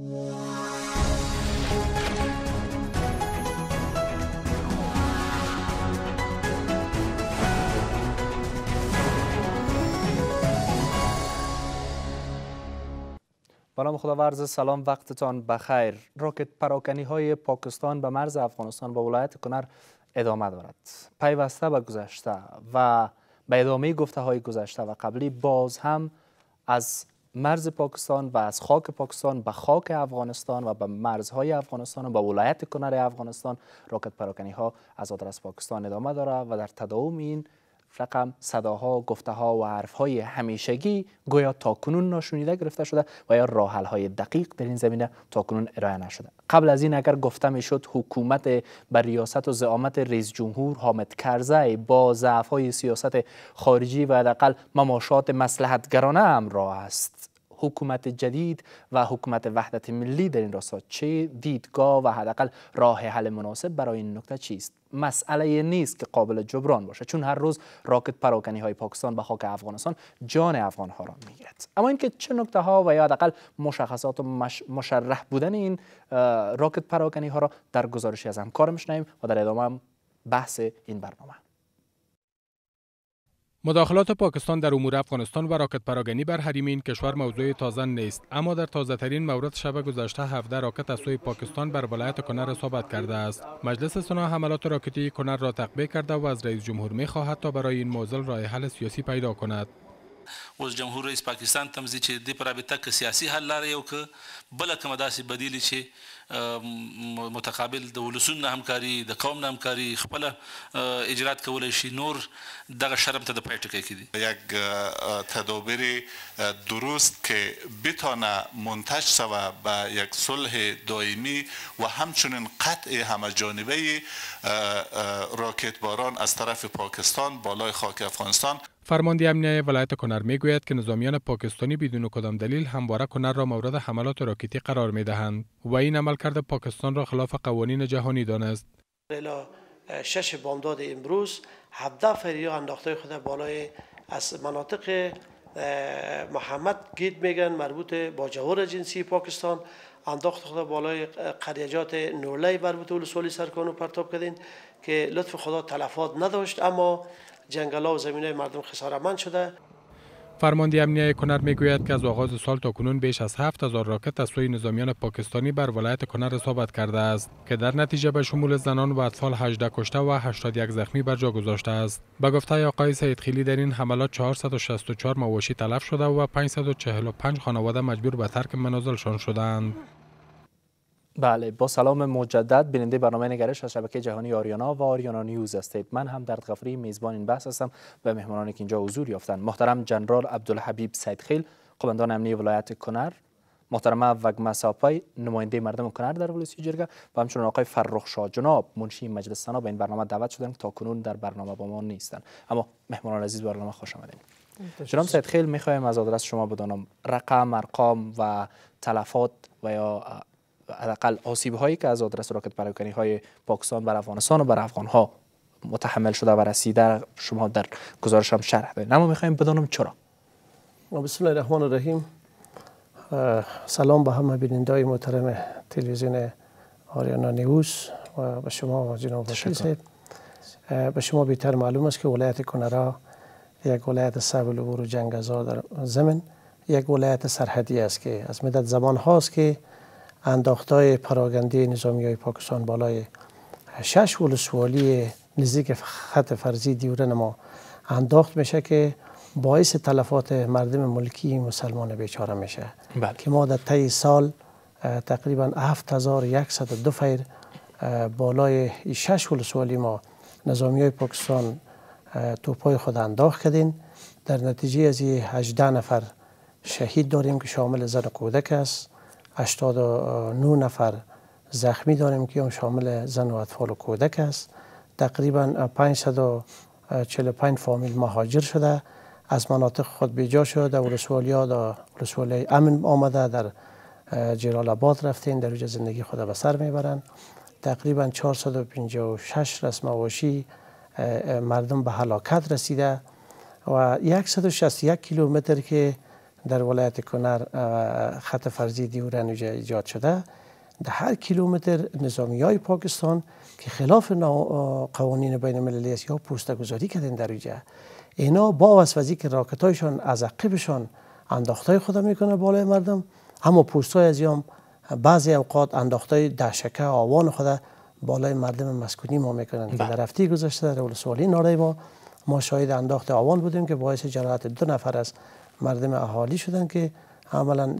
بنام خدا ورز سلام وقتتان بخیر راکت پراکنی های پاکستان به مرز افغانستان با ولایت کنر ادامه دارد پیوسته به گذشته و به ادامه گفته های گذشته و قبلی باز هم از مرز پاکستان و از خاک پاکستان به خاک افغانستان و به مرزهای افغانستان و به ولایت کنر افغانستان راکت پراکنی ها از آدرس پاکستان ادامه داره و در تداوم این رقم صداها گفته ها و حرف های همیشگی گویا تاکنون ناشنیده گرفته شده و یا راحل های دقیق در این زمینه تاکنون ارائه نشده قبل از این اگر گفته شد حکومت بر ریاست و زعامت رئیس جمهور حامد کرزی با ضعف های سیاست خارجی و حداقل مماشات مسلحتگرانه هم را است حکومت جدید و حکومت وحدت ملی در این راستا چه دیدگاه و حداقل راه حل مناسب برای این نکته چیست مسئله نیست که قابل جبران باشه چون هر روز راکت پراکنی های پاکستان به خاک افغانستان جان افغان ها را میگیرد اما اینکه چه نکته ها و یا حداقل مشخصات و مشرح بودن این راکت پراکنی ها را در گزارشی از همکارم شنیم و در ادامه بحث این برنامه مداخلات پاکستان در امور افغانستان و راکت پراگنی بر حریم این کشور موضوع تازه نیست اما در تازه ترین مورد شب گذشته هفته راکت از سوی پاکستان بر ولایت کنر اصابت کرده است مجلس سنا حملات راکتی کنر را تقبیه کرده و از رئیس جمهور می خواهد تا برای این موزل رای حل سیاسی پیدا کند اوس جمهور رئیس پاکستان تم چې د پرابطه ک سیاسي حل لارې یو ک بل کوم داسې بدیلی چې متقابل د ولسون همکاري د قوم همکاري خپل اجرات کول شي نور دغه شرم ته د پټکې کړي یک تدابیر درست که بتانه منتج شوه به یک صلح دائمی و همچنین قطع همه جانبه راکت باران از طرف پاکستان بالای خاک افغانستان فرمانده امنیه ولایت کنر میگوید که نظامیان پاکستانی بدون کدام دلیل همواره کنر را مورد حملات راکتی قرار می دهند و این عملکرد پاکستان را خلاف قوانین جهانی دانست. شش بامداد امروز 17 فریق انداخته خود بالای از مناطق محمد گید میگن مربوط با جهور جنسی پاکستان انداخت خدا بالای قریجات نورلی مربوط ولسوالی سرکانو پرتاب کردین که لطف خدا تلفات نداشت اما جنگلا و های مردم خسارمند شده فرمانده امنیه کنر میگوید که از آغاز سال تا کنون بیش از 7000 راکت از سوی نظامیان پاکستانی بر ولایت کنر اصابت کرده است که در نتیجه به شمول زنان و اطفال 18 کشته و 81 زخمی بر جا گذاشته است به گفته آقای سید خیلی در این حملات 464 مواشی تلف شده و 545 خانواده مجبور به ترک منازلشان شدند بله با سلام مجدد بیننده برنامه نگرش از شبکه جهانی آریانا و آریانا نیوز هستید من هم در غفری میزبان این بحث هستم و مهمانانی که اینجا حضور یافتن محترم جنرال عبدالحبیب سیدخیل قماندان امنی ولایت کنر محترمه وگمساپای نماینده مردم کنر در ولسی جرگه و همچنین آقای فرخ شاه جناب منشی مجلس سنا به این برنامه دعوت شدن تا کنون در برنامه با ما نیستند اما مهمانان عزیز برنامه خوش آمدید جناب سید خیل از آدرس شما بدانم رقم ارقام و تلفات و یا حداقل آسیب هایی که از آدرس راکت پراکنی های پاکستان بر افغانستان و بر افغان ها متحمل شده و رسیده شما در گزارش هم شرح دارید اما میخوایم بدانم چرا بسم الله الرحمن الرحیم سلام به همه بیننده های محترم تلویزیون آریانا نیوز و به شما و جناب به شما بهتر معلوم است که ولایت کنرا یک ولایت صعب و جنگ در زمین یک ولایت سرحدی است که از مدت زمان هاست که های پراگنده نظامی های پاکستان بالای شش ولسوالی نزدیک خط فرضی دیورن ما انداخت میشه که باعث تلفات مردم ملکی مسلمان بیچاره میشه بله. که ما در طی سال تقریبا 7102 فیر بالای شش ولسوالی ما نظامی های پاکستان توپای خود انداخت کردین در نتیجه از 18 نفر شهید داریم که شامل زن کودک است نو نفر زخمی داریم که هم شامل زن و اطفال و کودک است تقریبا 545 فامیل مهاجر شده از مناطق خود بیجا شده و ها در امن آمده در جلال آباد رفتین در اونجا زندگی خود به سر میبرن تقریبا 456 رسم آواشی مردم به هلاکت رسیده و 161 کیلومتر که در ولایت کنر خط فرضی دیورنوج ایجاد شده در هر کیلومتر نظامی های پاکستان که خلاف قوانین بین المللی است یا پوسته گذاری کردن در اینجا اینا با وسوسه که هایشان از عقبشان های خود میکنه بالای مردم اما های از یام بعضی اوقات انداختای دهشکه آوان خود بالای مردم مسکونی ما میکنن که بله. در رفتی گذشته در ولسوالی ناره ما ما شاهد انداخت آوان بودیم که باعث جراحت دو نفر است مردم اهالی شدن که عملا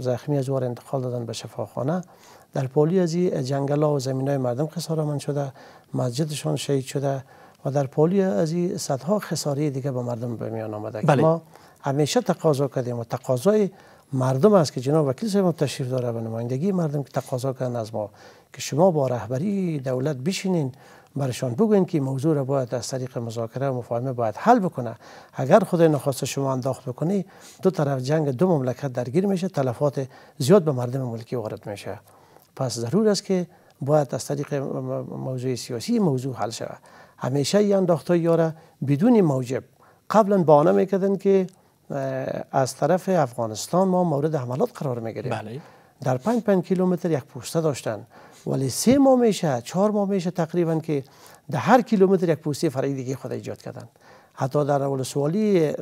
زخمی از وار انتقال دادن به شفاخانه در پولی از جنگلا و زمین های مردم من شده مسجدشان شهید شده و در پولی از صدها خساری دیگه به مردم به میان آمده بله. که ما همیشه تقاضا کردیم و تقاضای مردم است که جناب وکیل صاحب تشریف داره به نمایندگی مردم که تقاضا کردن از ما که شما با رهبری دولت بشینین برشان بگوین که موضوع را باید از طریق مذاکره و مفاهمه باید حل بکنه اگر خدای نخواست شما انداخت بکنی دو طرف جنگ دو مملکت درگیر میشه تلفات زیاد به مردم ملکی وارد میشه پس ضرور است که باید از طریق موضوع سیاسی موضوع حل شود همیشه این انداخت یاره بدون موجب قبلا بانه میکردن که از طرف افغانستان ما مورد حملات قرار میگیریم بله. در پنج پنج کیلومتر یک پوسته داشتن ولی سه ماه میشه چهار ماه میشه تقریبا که در هر کیلومتر یک پوسته فرعی دیگه خود ایجاد کردن حتی در ولسوالی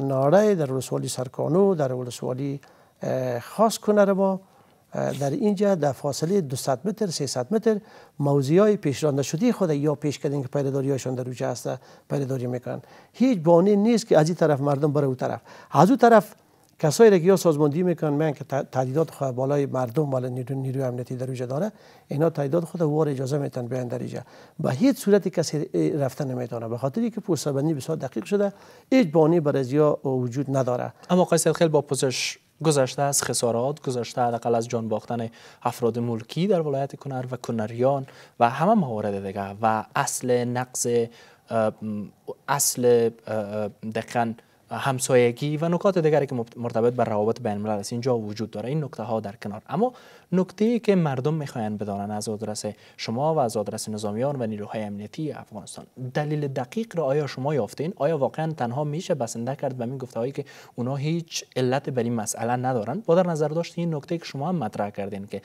ناره در ولسوالی سرکانو در ولسوالی خاص کنر ما در اینجا در فاصله 200 متر 300 متر موزی های پیش رانده شده خود یا پیش کردن که پیرداری هاشون در روچه هسته پیرداری میکنن هیچ بانه نیست که از این طرف مردم بره او طرف از اون طرف کسایی را که یا سازماندهی میکنن من که تعدیدات خواه بالای مردم بالا نیروی امنیتی در اینجا داره اینا تعدیدات خود وار اجازه میتن بیان در اینجا به هیچ صورتی کسی رفتن نمیتونه به خاطری که بندی بسیار دقیق شده هیچ بانی بر ازیا وجود نداره اما قصد خیلی با پوزش گذشته از خسارات گذشته حداقل از جان باختن افراد ملکی در ولایت کنر و کنریان و همه موارد دیگه و اصل نقض اصل دقیقا همسایگی و نکات دیگری که مرتبط بر روابط بین الملل است اینجا وجود داره این نکته ها در کنار اما نکته ای که مردم میخواین بدانن از آدرس شما و از آدرس نظامیان و نیروهای امنیتی افغانستان دلیل دقیق را آیا شما یافتین آیا واقعا تنها میشه بسنده کرد به این گفته هایی که اونها هیچ علت بر این مسئله ندارن با در نظر داشت این نکته که شما هم مطرح کردین که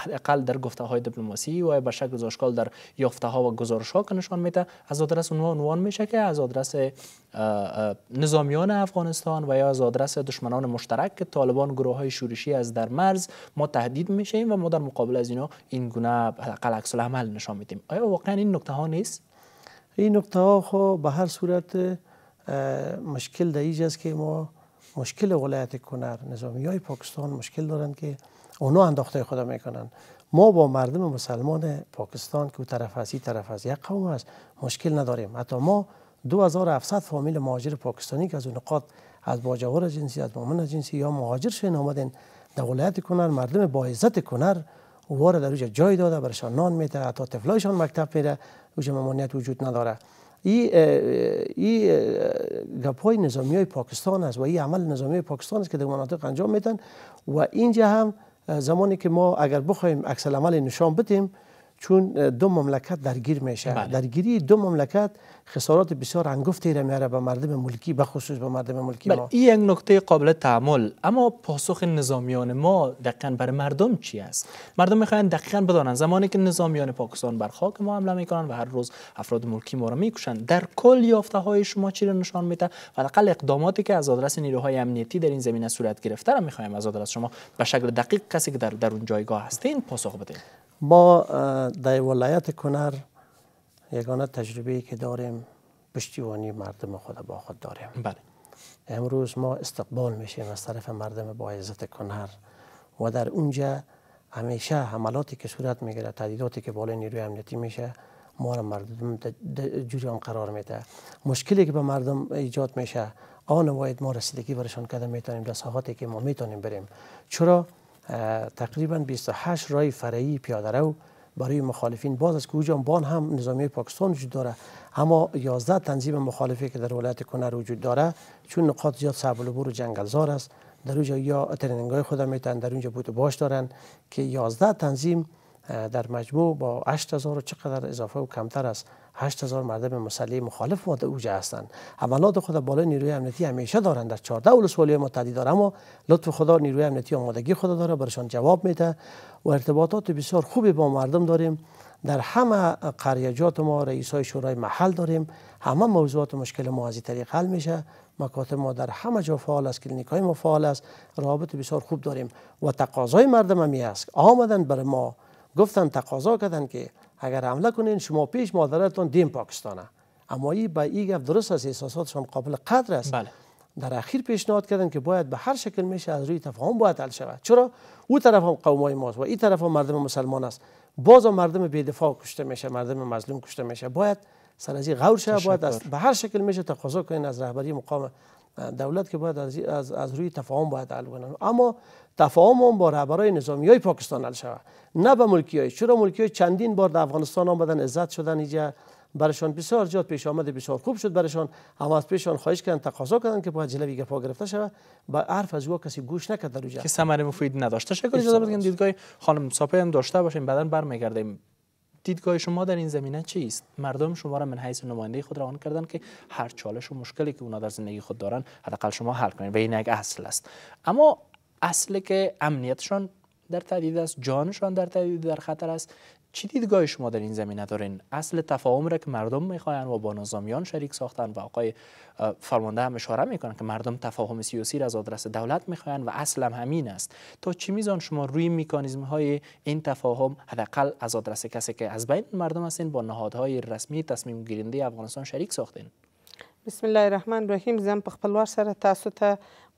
حداقل در گفته های دیپلماسی و به شکل در یافته ها و گزارش ها که نشان میده از آدرس عنوان میشه که از آدرس نظامیان افغانستان و یا از آدرس دشمنان مشترک که طالبان گروه های شورشی از در مرز ما تهدید میشیم و ما در مقابل از اینا این گونه حداقل عمل نشان میدیم آیا واقعا این نکته ها نیست این نکته ها خب به هر صورت مشکل در است که ما مشکل ولایت کنر نظامی های پاکستان مشکل دارند که اونو انداخته خدا میکنن ما با مردم مسلمان پاکستان که او طرف این طرف از یک قوم است مشکل نداریم حتی ما 2700 فامیل مهاجر پاکستانی که از اون نقاط از باجاور جنسی از مامن جنسی یا مهاجر شین آمدن در ولایت کنر مردم با عزت کنر وارد در اوجه جای داده برشان نان میده تا تفلایشان مکتب میره اوجه ممانیت وجود نداره این ای گپای نظامی های پاکستان است و ای عمل نظامی پاکستان است که در مناطق انجام میدن و اینجا هم زمانی که ما اگر بخوایم عکس عمل نشان بدیم چون دو مملکت درگیر میشه بله. درگیری دو مملکت خسارات بسیار انگفتی را میاره به مردم ملکی به خصوص به مردم ملکی بله. ما این یک نکته قابل تعامل اما پاسخ نظامیان ما دقیقا بر مردم چی است مردم میخواین دقیقا بدانند زمانی که نظامیان پاکستان بر خاک ما حمله میکنن و هر روز افراد ملکی ما را میکشن در کل یافته های شما چی را نشان میده و حداقل اقداماتی که از آدرس نیروهای امنیتی در این زمینه صورت گرفته را میخوایم از آدرس شما به شکل دقیق کسی که در در اون جایگاه هستین پاسخ بدین ما در ولایت کنر یگانه تجربه که داریم پشتیوانی مردم خود با خود داریم بله. امروز ما استقبال میشیم از طرف مردم با عزت کنر و در اونجا همیشه حملاتی که صورت میگیره تهدیداتی که بالای نیروی امنیتی میشه ما را مردم جریان قرار میده مشکلی که به مردم ایجاد میشه آن باید ما رسیدگی برشان کده میتونیم در ساحاتی که ما میتونیم بریم چرا تقریبا 28 رای فرعی پیاده رو برای مخالفین باز از که بان هم نظامی پاکستان وجود داره اما 11 تنظیم مخالفه که در ولایت کنر وجود داره چون نقاط زیاد صعب العبور و جنگلزار است در اونجا یا های خود میتن در اونجا بوت باش دارن که 11 تنظیم در مجموع با 8000 چقدر اضافه و کمتر است 8000 مرد به مسئله مخالف ما در هستند حملات خود بالای نیروی امنیتی همیشه دارند در 14 ولسوالی متحد دارم اما لطف خدا نیروی امنیتی آمادگی خود داره برشان جواب میده و ارتباطات بسیار خوبی با مردم داریم در همه قریجات ما رئیس های شورای محل داریم همه موضوعات و مشکل ما از طریق حل میشه مکاتب ما در همه جا فعال است کلینیک های ما فعال است رابط بسیار خوب داریم و تقاضای مردم همی است آمدن بر ما گفتن تقاضا کردن که اگر حمله کنین شما پیش مادرتون دیم پاکستانه اما ای به این گف درست است احساساتشان قابل قدر است بله. در اخیر پیشنهاد کردن که باید به هر شکل میشه از روی تفاهم باید حل شود چرا او طرف هم قومای ماست و این طرف هم مردم مسلمان است باز هم مردم بیدفاع کشته میشه مردم مظلوم کشته میشه باید سر از غور شود باید از به هر شکل میشه تقاضا کنین از رهبری مقام دولت که باید از, از, روی تفاهم باید حل اما تفاهم با رهبرای نظامی های پاکستان حل شود نه به ملکی های چرا ملکی های چندین بار در افغانستان آمدن عزت شدن اینجا برشان بسیار جات پیش آمده بسیار خوب شد برشان اما از پیشان خواهش کردن تقاضا کردن که باید جلوی گپا گرفته شود با حرف از او کسی گوش نکرد در که ثمر مفید نداشته شکل اجازه بدین دیدگاه خانم صاپی هم داشته باشیم بعدا برمیگردیم دیدگاه شما در این زمینه چیست مردم شما را من حیث نماینده خود روان کردن که هر چالش و مشکلی که اونا در زندگی خود دارن حداقل شما حل کنین و این یک اصل است اما اصل که امنیتشان در تهدید است جانشان در تهدید در خطر است چی دیدگاه شما در این زمینه دارین اصل تفاهم را که مردم میخواین و با نظامیان شریک ساختن و آقای فرمانده هم اشاره میکنن که مردم تفاهم سیاسی را از آدرس دولت میخواین و اصل هم همین است تا چی میزان شما روی میکانیزم های این تفاهم حداقل از آدرس کسی که از بین مردم هستین با نهادهای رسمی تصمیم گیرنده افغانستان شریک ساختین بسم الله الرحمن الرحیم زم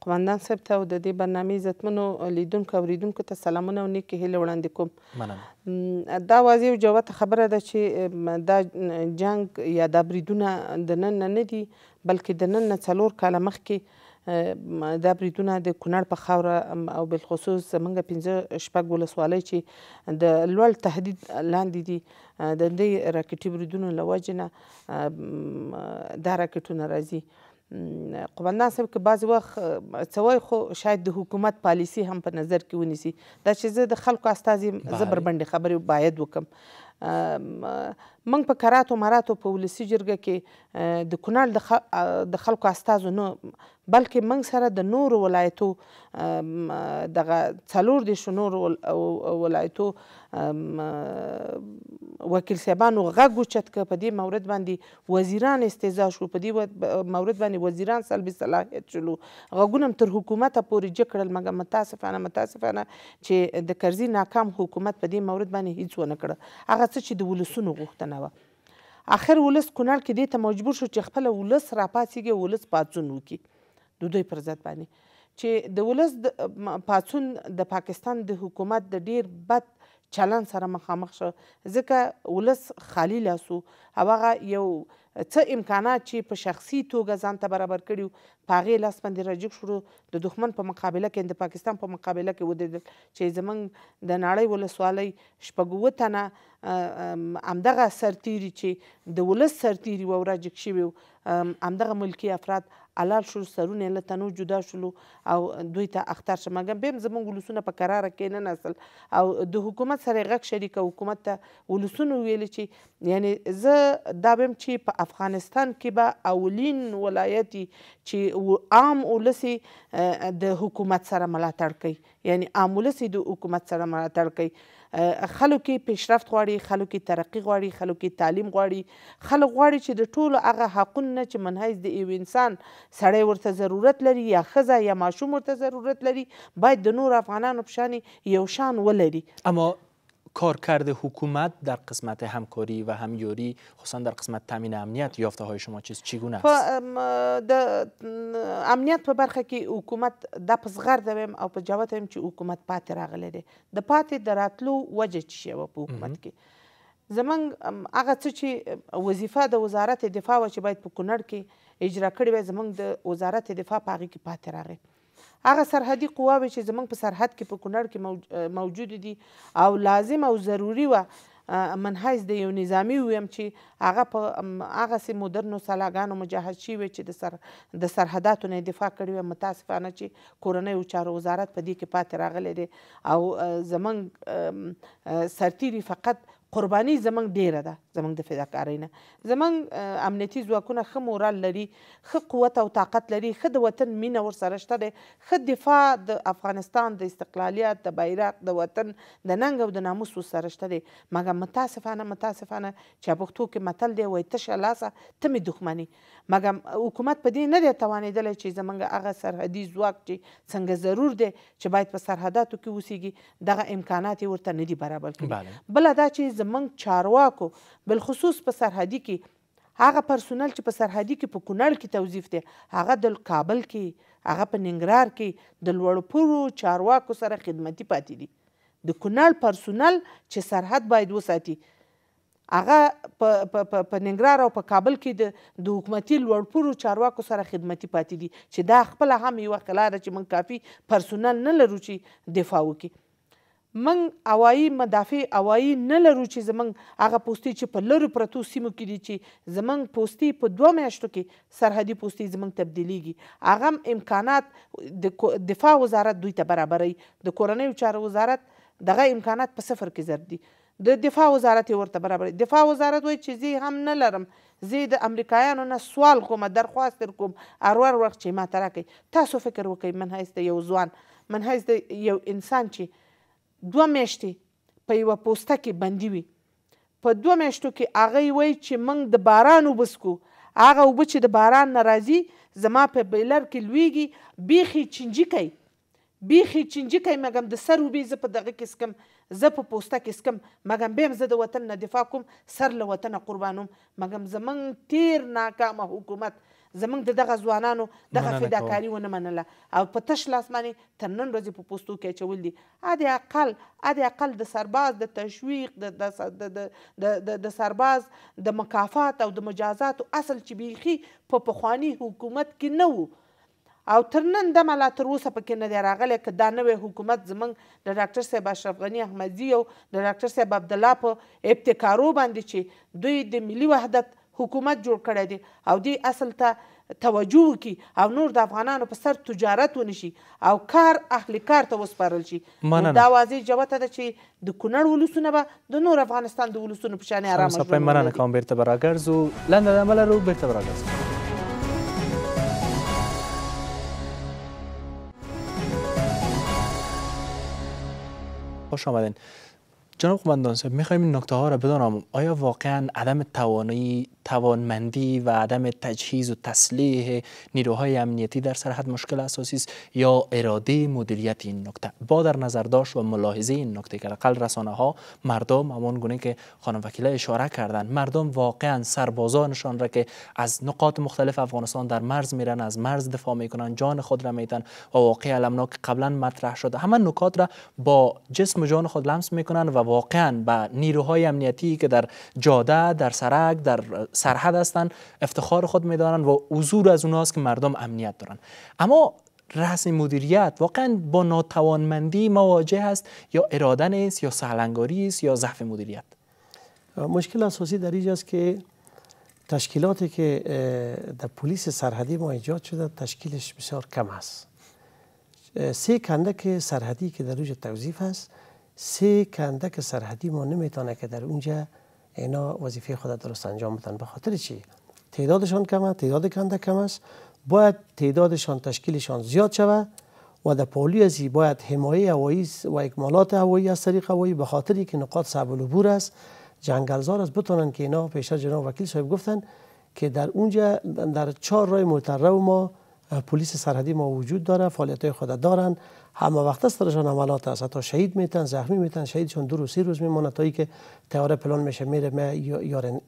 قومندان صاحب ته او د دې برنامې عزتمنو لیدونکو او اوریدونکو ته سلامونه او نیکې هیلې وړاندې کوم دا واضح او جوته خبره ده چې دا جنگ یا دا بریدونه د نن نه نه دي بلکې د نن نه څلور کاله مخکې دا بریدونه د کونړ په خاوره او بالخصوص زمونږ پنځه شپږ ولسوالۍ چې د لوړ تهدید لاندې دي د دې راکټي بریدونو له وجې نه دا راکټونه راځي قومندان صاحب که بعضې وخت څه وایي خو شاید د حکومت پالیسي هم په نظر کې ونیسي دا چې زه د خلکو استازی زه بربنډې خبرې باید وکم موږ په کراتو مراتو په ولسي جرګه کې د کونړ د خلکو استازو نه بلکې موږ سره د نورو ولایتو دغه څلور دېرشو نورو ولایتو وکیل صاحبانو غږ اوچت که په دې مورد باندې وزیران استیضا شو په دې مورد باندې وزیران سلبي صلاحیت شلو غږونه تر حکومته پورې جګ کړل مګر متاسفانه متاسفانه چې د کرزي ناکام حکومت په دې مورد باندې هیڅ ونه کړه هغه هغه څه چې د ولسونو غوښتنه وه اخر ولس کونړ کې دې ته مجبور شو چې خپله ولس راپاڅېږي ولس پاڅون وکړي د دوی پر ضد باندې چې د ولس د پاڅون د پاکستان د حکومت د ډیر بد چلن سره مخامخ شو ځکه ولس خالی لاسو هغه یو څه امکانات چې په شخصي توګه ځان ته برابر کړي په هغې لاس باندې راجګ شو د دښمن په مقابله کې د پاکستان په مقابله کې ودرېدل چې زمونږ د نړۍ ولسوالۍ شپږ اووه تنه همدغه سرتیري چې د ولس سرتیري وو راجګ شوي همدغه ملکي افراد حلال شول سرونه له تنو جدا شولو او دوی ته اختر شمګم بیم زمونږ ولسونه په قرار کې نه نسل او د حکومت سره غږ شریک حکومت ته ولسونه ویل چې یعنی زه دا بیم چې په افغانستان کې به اولین ولایت چې عام ولسی د حکومت سره ملاتړ کوي یعنی عام ولسی د حکومت سره ملاتړ کوي خلکو کې پیشرفت غواړي خلکو کې ترقی غواړي خلکو کې تعلیم غواړي خلک غواړي چې د ټولو هغه حقونه چې منحیز د یو انسان سړی ورته ضرورت لري یا ښځه یا ماشوم ورته ضرورت لري باید د نور افغانانو په شان یو شان ولري اما کارکرد حکومت در قسمت همکاری و همیاری خصوصا در قسمت تامین امنیت یافته های شما چیز چگونه است د امنیت په برخه کې حکومت د پسغر د او په جواب هم چې حکومت پاتې راغلی دی د پاتې دراتلو وجه چې و په حکومت کې زمنګ هغه څه چې وظیفه د وزارت دفاع و چې باید په کونړ کې اجرا کړی وای زمنګ د وزارت دفاع په هغه کې پاتې راغی هغه سرحدي قواوې چې زموږ په سرحد کې په کونړ کې موجود دي او لازم او ضروري وه منحیز د یو نظامی ویم چې هغه په هغه سي مدرنو سلاګانو مجاهد شي چې د سر د سرحداتو نه دفاع کړی و متاسفانه چې کورنۍ او چارو وزارت په دې کې پاتې راغلی دی او زمنګ سرتیری فقط قربانی زمنګ ډیره ده زمونږ د فداکارۍ نه زمونږ امنیتي ځواکونه ښه مورال لري ښه قوت او طاقت لري ښه د وطن مینه ورسره شته دی ښه دفاع د افغانستان د استقلالیت د بیرغ د وطن د ننګ او د ناموس ورسره شته دی مګر متاسفانه متاسفانه چې پښتو کې متل دی وایي تشه لاسه ته مې دښمني مګر حکومت په دې نه دی توانېدلی چې زمونږ هغه سرحدي ځواک چې څنګه ضرور دی چې باید په سرحداتو کې اوسیږي دغه امکانات یې ورته نه دي برابر کړي بله دا چې زمونږ چارواکو بالخصوص په سرحدي کې هغه پرسونل چې په سرحدي کې په کونړ کې توظیف دی هغه د کابل کې هغه په ننګرهار کې د لوړو پورو چارواکو سره خدمتي پاتې دي د کونړ پرسونل چې سرحد باید وساتي هغه په په ننګرهار او په کابل کې د د حکومتي لوړپورو چارواکو سره خدمتي پاتې دي چې دا خپل هم یو خلاره چې من کافي پرسونل نه لرو چې دفاع وکړي من اوایي مدافع اوایي نه لرو چې زمنګ هغه پوستي چې په لرو پرتو سیمو کې دي چې زمنګ پوستي په دوه میاشتو کې سرحدي پوستي زمنګ تبدیلیږي هغه امکانات د دفاع وزارت دوی ته برابري د کورنیو چارو وزارت دغه امکانات په صفر کې زر دي د دفاع وزارت ورته برابر دفاع وزارت وایي چې زه هم نه لرم زه د امریکایانو نه سوال کوم درخواست در کوم ارور وخت چې ما تراکي تاسو فکر وکړئ من هیڅ یو ځوان من هیڅ یو انسان چې دوه میاشتې په یوه پوسته کې بندي وي په دوه میاشتو کې هغه وای چې موږ د باران وبسکو هغه اوبه چې د باران نه راځي زما په بیلر کې لویږي بیخي چنجیکی بیخي چنجیکی مګم د سر وبې زه په دغه کې سکم زه په پوسته کې سکم مګم بیا زه د وطن نه دفاع کوم سر له وطنه قربانوم مګم زمونږ تیر ناکامه حکومت زمونږ د دغه ځوانانو دغه فداکاري ونه منله او په تش لاس باندې تر نن ورځې په پوستو کې اچول دي ا د اقل ا د اقل د سرباز د تشویق د د د د سرباز د مکافات او د مجازاتو اصل چې بیخي په پخوانی حکومت کې نه وو او تر نن دمه لا تر اوسه پکې نه دی راغلی که دا نوی حکومت زموږ د ډاکټر صاحب اشرف غني احمدزي او د ډاکټر صاحب عبدالله په ابتکارو باندې چې دوی د ملي وحدت حکومت جوړ کړی دی او دې اصل ته توجه وکړي او نور د افغانانو په سر تجارت ونشي او کار اهل کار ته وسپارل شي دا واضح جوته ده چې د کونړ ولسونه به د نور افغانستان د ولسونو په شان آرام ژوند مننه کوم بیرته به راګرځو لنډه دمه لرو بیرته به راګرځو خوش آمدین جناب قماندان صاحب میخوایم این نکته ها را بدانم آیا واقعا عدم توانایی توانمندی و عدم تجهیز و تسلیح نیروهای امنیتی در سرحد مشکل اساسی است یا اراده مدیریت این نکته با در نظر داشت و ملاحظه این نکته که اقل رسانه ها مردم همان گونه که خانم وکیله اشاره کردند مردم واقعا سربازانشان را که از نقاط مختلف افغانستان در مرز میرن از مرز دفاع میکنن جان خود را میدن و واقع که قبلا مطرح شده همه نکات را با جسم و جان خود لمس میکنن و واقعا به نیروهای امنیتی که در جاده در سرک در سرحد هستند افتخار خود میدانند و حضور از اوناست که مردم امنیت دارن اما رسم مدیریت واقعا با ناتوانمندی مواجه است یا اراده نیست یا سهلنگاری است یا ضعف مدیریت مشکل اساسی در اینجاست است که تشکیلاتی که در پلیس سرحدی ما ایجاد شده تشکیلش بسیار کم است سه کندک سرحدی که در روش توظیف است سه کندک سرحدی ما نمیتونه که در اونجا اینا وظیفه خود درست انجام بدن به خاطر چی تعدادشان است، تعداد کندک کم است باید تعدادشان تشکیلشان زیاد شود و در پالی از باید حمایه هوایی و اکمالات هوایی از طریق هوایی به خاطری که نقاط صعب العبور است جنگلزار است بتونن که اینا پیشتر جناب وکیل صاحب گفتن که در اونجا در چهار رای محترم ما پلیس سرحدی ما وجود داره فعالیت های خود دارن همه وقت است درشان عملات است تا شهید میتن زخمی میتن شهیدشان دو روز سی روز میمونه تا که تیاره پلان میشه میره می یار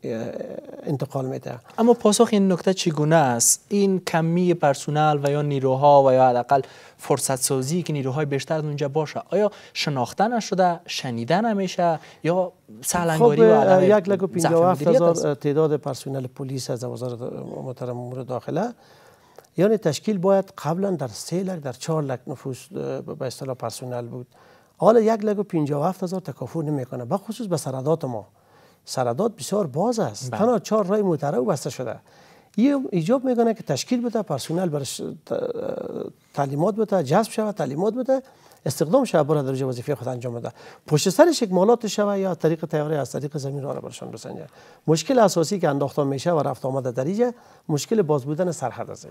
انتقال میده اما پاسخ این نکته چگونه است این کمی پرسونل و یا نیروها و یا حداقل فرصت سازی که نیروهای بیشتر اونجا باشه آیا شناخته نشده شنیده نمیشه یا سهلنگاری خب و یک لگو هزار تعداد پرسونل پلیس از وزارت محترم امور داخله یعنی تشکیل باید قبلا در سه لک در چهار لک نفوس به اصطلاح پرسونل بود حالا یک لک و هفت هزار تکافو نمیکنه به خصوص به سردات ما سردات بسیار باز است بله. تنها چهار رای مترو بسته شده یه ایجاب میکنه که تشکیل بده پرسونل برش تعلیمات بده جذب شود تعلیمات بده استخدام شود برای در وظیفه خود انجام بده پشت سرش یک مالات شود یا طریق تیاره از طریق زمین را برشان بسنجه مشکل اساسی که انداختان میشه و رفت آمد دریجه مشکل باز بودن سرحد از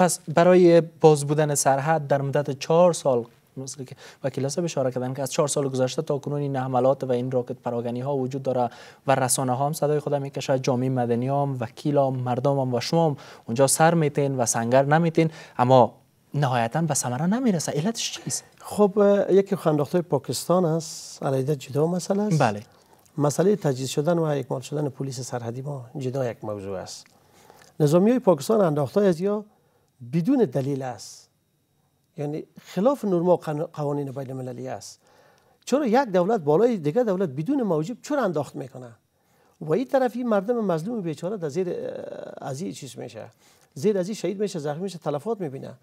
پس برای باز بودن سرحد در مدت چهار سال مثل که وکیل اشاره کردن که از چهار سال گذشته تا کنون این حملات و این راکت پراگنی ها وجود داره و رسانه ها هم صدای خود میکشه جامعه مدنی هم وکیل هم مردم هم و شما هم اونجا سر میتین و سنگر نمیتین اما نهایتا به ثمره نمیرسه علتش چیست خب یکی های پاکستان است علایده جدا مسئله است بله مسئله تجهیز شدن و اکمال شدن پلیس سرحدی ما جدا یک موضوع است نظامی های پاکستان انداختای از یا بدون دلیل است یعنی خلاف نورما قوانین بین المللی است چرا یک دولت بالای دیگر دولت بدون موجب چرا انداخت میکنه و این طرفی مردم مظلوم بیچاره در زیر از این چیز میشه زیر از این شهید میشه زخمی میشه تلفات میبینه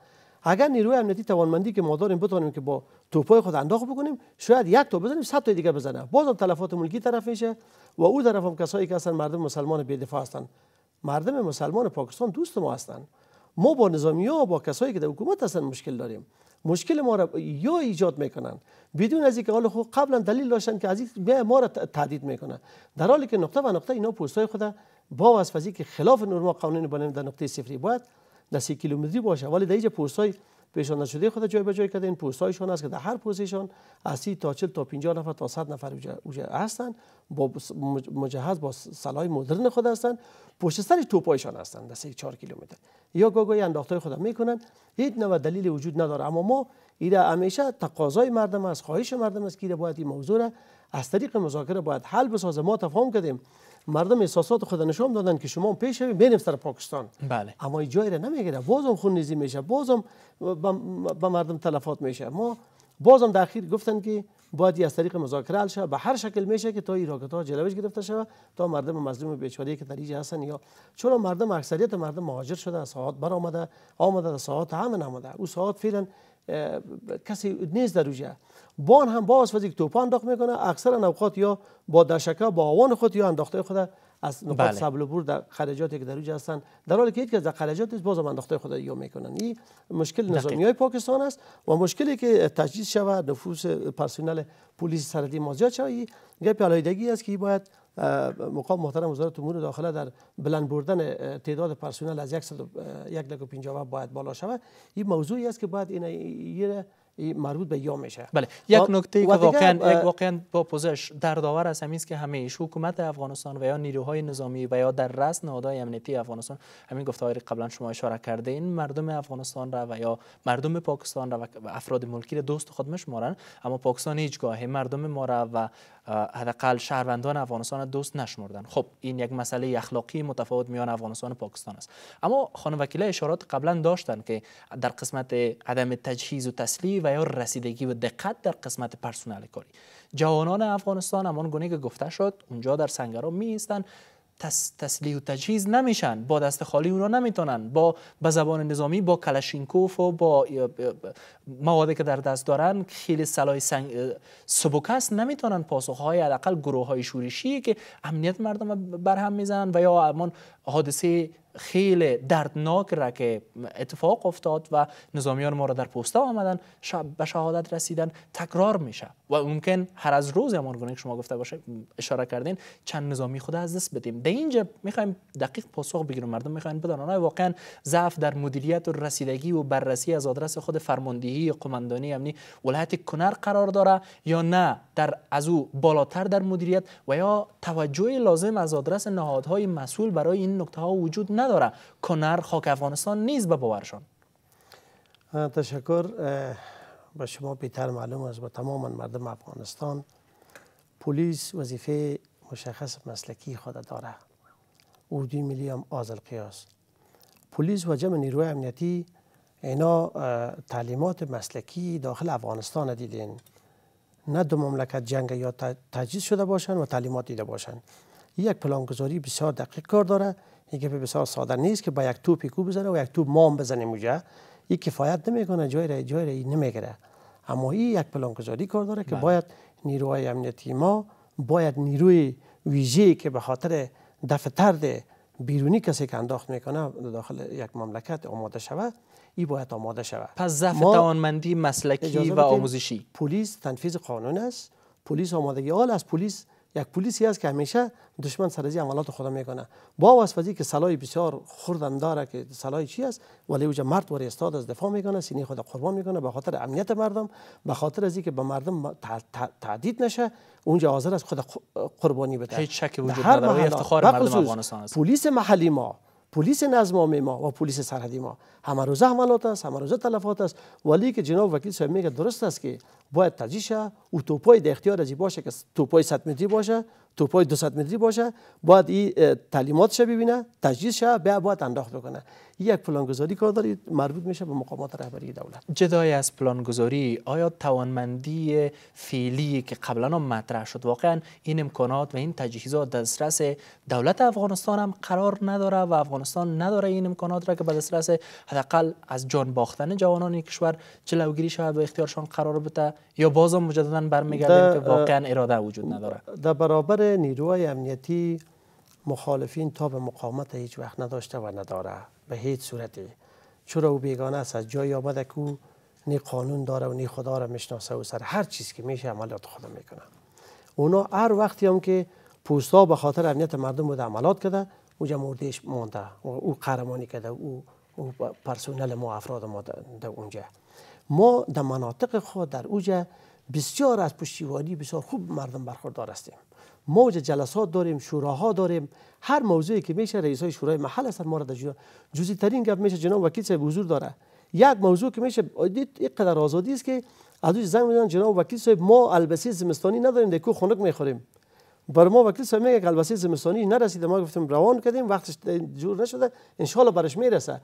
اگر نیروی امنیتی توانمندی که ما داریم بتونیم که با توپای خود انداخت بکنیم شاید یک تو بزنیم صد تا دیگه بزنه هم تلفات ملکی طرف میشه و او طرفم کسایی که مردم مسلمان بی دفاع هستن مردم مسلمان پاکستان دوست ما هستند ما با نظامی ها با کسایی که در حکومت هستن مشکل داریم مشکل ما را یا ایجاد میکنن بدون از اینکه حال خود خب قبلا دلیل داشتن که از این ما را تهدید میکنن در حالی که نقطه و نقطه اینا پوستای خود با وظیفه که خلاف نرما قانونی بنام در نقطه صفری باید در سی کیلومتری باشه ولی در اینجا پوستای پیشان نشده خود جای به جای کردن این پست هایشان است که در هر پوزیشن از 30 تا 40 تا 50 نفر تا 100 نفر اوجه هستند با مجهز با سلاح مدرن خود هستند پشت سر توپایشان هستند در سه 4 کیلومتر یا گاگای انداختای خود میکنند هیچ نوع دلیل وجود نداره اما ما ایده همیشه تقاضای مردم است خواهش مردم است که باید این موضوع را از طریق مذاکره باید حل بسازه ما تفاهم کردیم مردم احساسات خود نشان دادن که شما پیش شوید بینیم سر پاکستان بله اما جای را نمیگیره بازم خون نزی میشه بازم با مردم تلفات میشه ما بازم در اخیر گفتن که باید از طریق مذاکره حل به هر شکل میشه که تا این راکت ها جلوش گرفته شود تا مردم مظلوم بیچاره که در اینجا هستن یا چون مردم اکثریت مردم مهاجر شده از بر برآمده آمده از ساعات امن او ساعات فعلا کسی نیست در روژه بان هم باز که توپان انداخت میکنه اکثر اوقات یا با دشکه با آوان خود یا انداخته خود از نقاط بله. سبل بور در خریجاتی که در اوجه هستن در حالی که یک از در خرجات باز هم انداخته خود یا میکنن این مشکل نظامی های پاکستان است و مشکلی که تجهیز شود نفوس پرسنل پلیس سردی ما زیاد این گپ علایدگی است که باید مقام محترم وزارت امور داخله در بلند بردن تعداد پرسنل از 150 باید بالا شود این موضوعی است که باید این مربوط به یا میشه بله یک نکته که واقعا یک واقعا با پوزش در داور است همین است که همه حکومت افغانستان و یا نیروهای نظامی و یا در رأس نهادهای امنیتی افغانستان همین گفته هایی قبلا شما اشاره کرده این مردم افغانستان را و یا مردم پاکستان را و افراد ملکی را دوست خود مشمارن اما پاکستان هیچگاهی مردم ما را و حداقل شهروندان افغانستان دوست نشمردن خب این یک مسئله اخلاقی متفاوت میان افغانستان و پاکستان است اما خانم وکیله اشارات قبلا داشتن که در قسمت عدم تجهیز و تسلیح و یا رسیدگی و دقت در قسمت پرسنل کاری جوانان افغانستان همان گونه که گفته شد اونجا در سنگرا می تس، تسلیح و تجهیز نمیشن با دست خالی اونا نمیتونن با به زبان نظامی با کلشینکوف و با موادی که در دست دارن خیلی سلاح سنگ سبک است نمیتونن پاسخ های حداقل گروه های شورشی که امنیت مردم برهم میزنن و یا امان حادثه خیلی دردناک را که اتفاق افتاد و نظامیان ما را در پوستا آمدن شب به شهادت رسیدن تکرار میشه و ممکن هر از روز همان گونه که شما گفته باشه اشاره کردین چند نظامی خود از دست بدیم در اینجا میخوایم دقیق پاسخ بگیریم مردم میخواین بدان آنها واقعا ضعف در مدیریت و رسیدگی و بررسی از آدرس خود فرماندهی قماندانی امنی ولایت کنر قرار داره یا نه در از او بالاتر در مدیریت و یا توجه لازم از آدرس نهادهای مسئول برای این نکته ها وجود نه نداره کنر خاک افغانستان نیز به باورشان تشکر به شما بیتر معلوم است به تمام مردم افغانستان پلیس وظیفه مشخص مسلکی خود داره اردوی ملی هم آزل قیاس پلیس و جمع نیروی امنیتی اینا تعلیمات مسلکی داخل افغانستان دیدین نه دو مملکت جنگ یا تجهیز شده باشن و تعلیمات دیده باشن یک پلانگذاری بسیار دقیق کار داره این که بسیار ساده نیست که با یک توپ کو بزنه و یک توپ مام بزنه اونجا این کفایت نمیکنه جای را جای را نمیگیره اما این یک گذاری کار داره که بله. باید نیروهای امنیتی ما باید نیروی ویژه که به خاطر دفع ترد بیرونی کسی که انداخت میکنه داخل یک مملکت آماده شود این باید آماده شود پس ضعف توانمندی مسلکی و آموزشی پلیس تنفیذ قانون است پلیس آمادگی از پلیس یک پلیسی است که همیشه دشمن سرزی عملات خود میکنه با وسوسه که سلاح بسیار خوردن داره که سلای چی است ولی اوجا مرد وری استاد از دفاع میکنه سینه خود قربان میکنه به خاطر امنیت مردم به خاطر از که به مردم تعدید نشه اونجا حاضر است خود قربانی بده هیچ شکی وجود نداره افتخار مردم افغانستان است پلیس محلی ما پلیس نظم ما و پلیس سرحدی ما همه روز حملات است همه روزه تلفات است ولی که جناب وکیل صاحب میگه درست است که باید تجیش او توپای در اختیار ازی باشه که توپای 100 متری باشه توپای 200 متری باشه باید این تعلیمات ببینه تجهیز شه باید انداخت بکنه یک پلانگذاری کار دارید مربوط میشه به مقامات رهبری دولت جدای از پلانگذاری آیا توانمندی فعلی که قبلا هم مطرح شد واقعا این امکانات و این تجهیزات دسترس دولت افغانستان هم قرار نداره و افغانستان نداره این امکانات را که به دسترس حداقل از جان باختن جوانان کشور جلوگیری شود و اختیارشان قرار بده یا بازم مجددا برمیگردیم که واقعا اراده وجود نداره در برابر نیروهای امنیتی مخالفین تا به مقاومت هیچ وقت نداشته و نداره به هیچ صورتی چرا او بیگانه است از جایی آمده که او نی قانون داره و نی خدا را میشناسه و سر هر چیز که میشه عملات خود میکنه اونا هر وقتی هم که پوستا به خاطر امنیت مردم بوده عملات کرده او موردش مانده و او قهرمانی کرده او او پرسونل ما افراد ما در اونجا ما در مناطق خود در اوجه بسیار از پشتیوانی بسیار خوب مردم برخوردار هستیم موج جلسات داریم شوراها داریم هر موضوعی که میشه رئیس های شورای محل هستن ما را در جزی ترین گفت میشه جناب وکیل صاحب حضور داره یک موضوع که میشه قدر آزادی است که از زنگ میزنن جناب وکیل صاحب ما البسی زمستانی نداریم دکو خنک میخوریم بر ما وکیل صاحب میگه البسی زمستانی نرسیده ما گفتیم روان کردیم وقتش جور نشده انشالله برش میرسه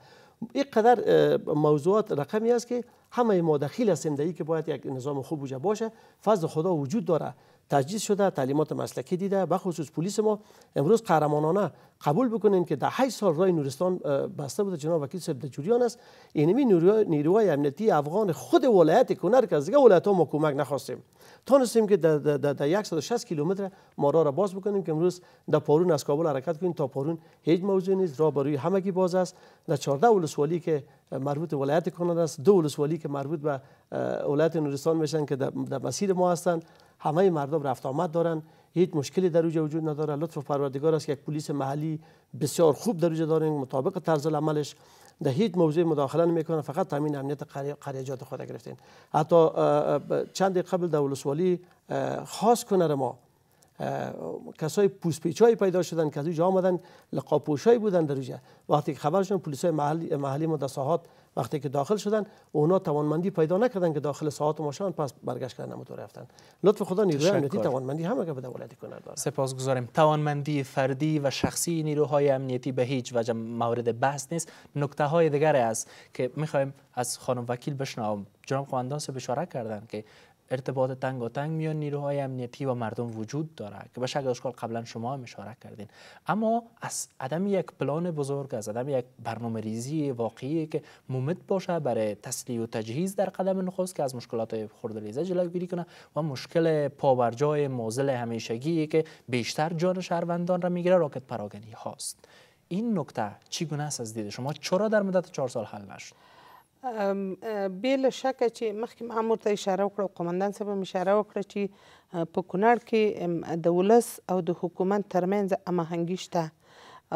قدر موضوعات رقمی است که همه ما دخیل هستیم که باید یک نظام خوب وجود باشه فضل خدا وجود داره تجهیز شده تعلیمات مسلکی دیده و خصوص پلیس ما امروز قهرمانانه قبول بکنین که در 8 سال رای نورستان بسته بوده جناب وکیل صاحب دجوریان است اینمی نیروهای امنیتی افغان خود ولایت کنر که از دیگه ولایت ها ما کمک نخواستیم تانستیم که در 160 کیلومتر ما را باز بکنیم که امروز در پارون از کابل حرکت کنیم تا پارون هیچ موضوع نیست را برای همگی باز است در 14 ولسوالی که مربوط به ولایت کنر است دو ولسوالی که مربوط به ولایت نورستان میشن که در مسیر ما هستند همه مردم رفت آمد دارن هیچ مشکلی در اوجه وجود نداره لطف پروردگار است که یک پلیس محلی بسیار خوب در اوجه دارن مطابق طرز عملش در هیچ موضوع مداخله نمیکنه فقط تامین امنیت قریجات خود گرفتین حتی چند قبل در ولسوالی خاص کنر ما کسای پوسپیچای پیدا شدن که از اونجا آمدن لقاپوشای بودن در اونجا وقتی که خبر شدن پلیسای محلی, محلی ما در ساحات وقتی که داخل شدن اونا توانمندی پیدا نکردن که داخل ما شدن پس برگشت کردن موتور رفتن لطف خدا نیروی امنیتی توانمندی همه که به کنند کنند داره سپاسگزاریم توانمندی فردی و شخصی نیروهای امنیتی به هیچ وجه مورد بحث نیست نکته های دیگر است که میخوایم از خانم وکیل بشنوم جناب به بشاره کردن که ارتباط تنگ و تنگ میان نیروهای امنیتی و مردم وجود داره که به شکل اشکال قبلا شما هم اشاره کردین اما از عدم یک پلان بزرگ از عدم یک برنامه ریزی واقعی که ممد باشه برای تسلیح و تجهیز در قدم نخست که از مشکلات خردریزه جلوگیری کنه و مشکل پاورجای موزل همیشگی که بیشتر جان شهروندان را میگیره راکت پراگنی هاست این نکته چگونه است از دید شما چرا در مدت چهار سال حل نشد بې له شکه چې مخکې ما هم ورته اشاره وکړه او قمندان صاحب هم اشاره وکړه چې په کونړ کې د ولس او د حکومت ترمنځ هماهنګي شته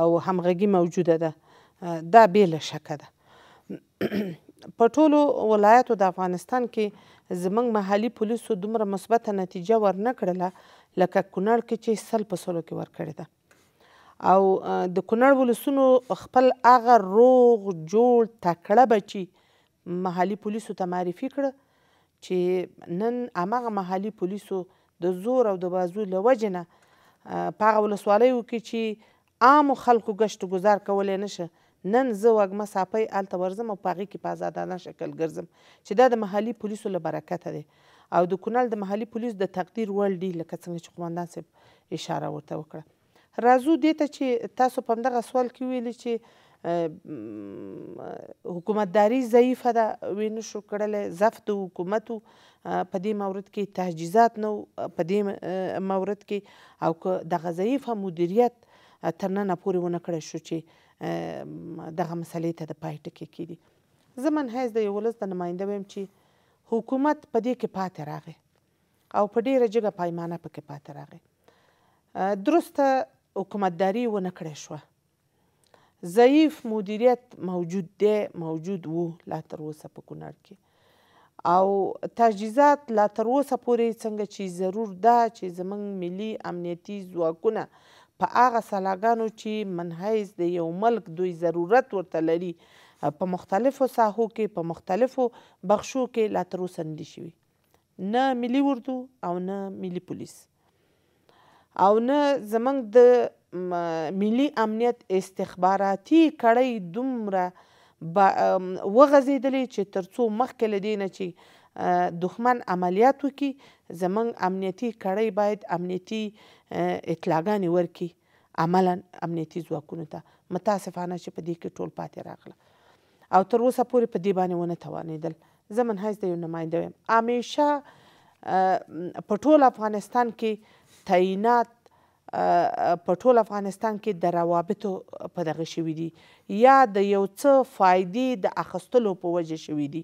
او همغږي موجوده ده دا بې له شکه ده په ټولو ولایاتو د افغانستان کې زمنګ محلي پولیسو دومره مثبته نتیجه ورنکړله لکه کونړ کې چې سل په سلو کې ورکړې ده او د کونړ ولسونو خپل هغه روغ جوړ تکړه بچي محلي پولیسو ته معرفي کړه چې نن هماغه محلي پولیسو د زور او د بازو له وجې نه په هغه ولسوالیو کې چې عامو خلکو ګشت ګذار کولی نشه نن زه وږمه ساپۍ هلته ورځم او په هغې کې په ازادانه شکل ګرځم چې دا د محلي پولیسو له برکته دی او د کونړ د محلي پولیسو د تقدیر وړ دی لکه څنګه چې قمندان صاحب اشاره ورته وکړه راځو دې ته چې تاسو په همدغه سوال کې ویلي چې حکومتداري ضعیفه ده وې نشو کړلی ضعف د حکومت په دې مورد کې تجهیزات نه په دې مورد کې او که دغه ضعیفه مدیریت تر ننه پورې ونه کړی شو چې دغه مسلې ته د پای ټکی کېږي زه منحیز د یو ولس د نماینده ویم چې حکومت په دې کې پاتې راغی او په ډېره جګه پایمانه پکې پاتې راغی درسته حکومتداري ونه کړی شوه ضعیف مدیریت موجود دی موجود وو لا تر اوسه په کونړ کې او تجهیزات لا تر اوسه پورې څنګه چې ضرور ده چې زمونږ ملي امنیتي ځواکونه په هغه سلاګانو چې منحیز د یو ملک دوی ضرورت ورته لري په مختلفو ساحو کې په مختلفو بخشو کې لا تر اوسه نه دي شوي نه ملي اردو او نه ملي پولیس او نه زمنګ د ملي امنیت استخباراتي کړۍ دومره وغځېدلې چې ترڅو مخکې له دې نه چې دښمن عملیات وکړي زموږ امنیتي کړۍ باید امنیتي اطلاعګانې ورکړي عملا امنیتي ځواکونو ته متاسفانه چې په دې کې ټول پاتې راغله او تر اوسه پورې په دې باندې ونه توانېدل زه منحیز د یو نماینده یم همیشه په ټول افغانستان کې تعینات په ټول افغانستان کې د روابطو په دغه شوي دي یا د یو څه فایدې د اخستلو په وجه شوي دي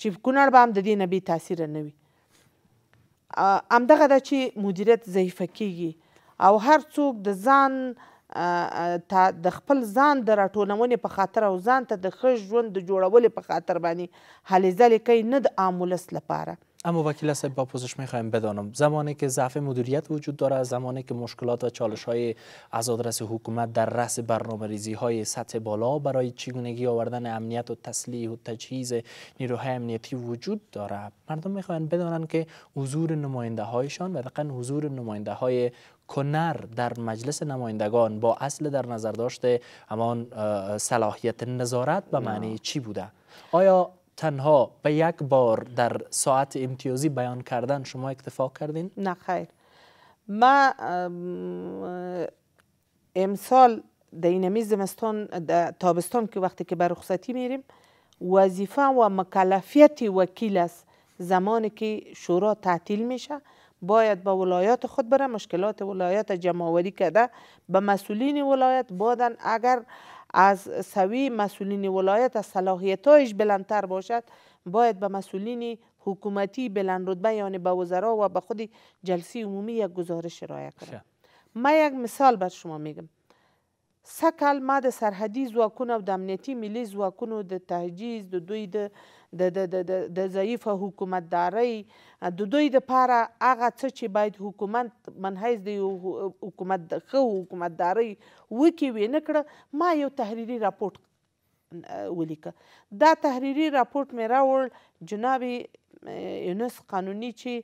چې کونړ به هم د دې نه بې تاثیره نه وي همدغه ده چې مدیریت ضعیفه کیږي او هر څوک د ځان د خپل ځان د راټولونې په خاطر او ځان ته د ښه ژوند د جوړولو په خاطر باندې هلې ځلې کوي نه د عام ولس لپاره اما وکیل صاحب با پوزش میخوایم بدانم زمانی که ضعف مدیریت وجود داره زمانی که مشکلات و چالش های از آدرس حکومت در رأس برنامه ریزی های سطح بالا برای چگونگی آوردن امنیت و تسلیح و تجهیز نیروهای امنیتی وجود داره مردم میخواین بدانن که حضور نماینده هایشان و دقیقا حضور نماینده های کنر در مجلس نمایندگان با اصل در نظر داشته همان صلاحیت نظارت به معنی چی بوده آیا تنها به یک بار در ساعت امتیازی بیان کردن شما اکتفا کردین؟ نه خیر ما امسال این زمستان تابستان که وقتی که به رخصتی میریم وظیفه و مکلفیت وکیل است زمانی که شورا تعطیل میشه باید به با ولایات خود بره مشکلات ولایات که کرده به مسئولین ولایت بادن اگر از سوی مسئولین ولایت از صلاحیتایش بلندتر باشد باید به مسئولین حکومتی بلند رتبه یعنی به وزرا و به خود جلسه عمومی یک گزارش ارائه کرد من یک مثال بر شما میگم سکل ما د سرحدي ځواکونو او د امنیتي ملي ځواکونو د تهجیز د دوی د د د د د د ضعیفه حکومتدارۍ د دوی د پاره هغه څه چې باید حکومت منحیز د یو حکومت د ښه حکومتدارۍ وکړي وې نه کړه ما یو تحریري راپورټ ولیکه دا تحریري راپورټ مې راوړ جناب یونس قانوني چې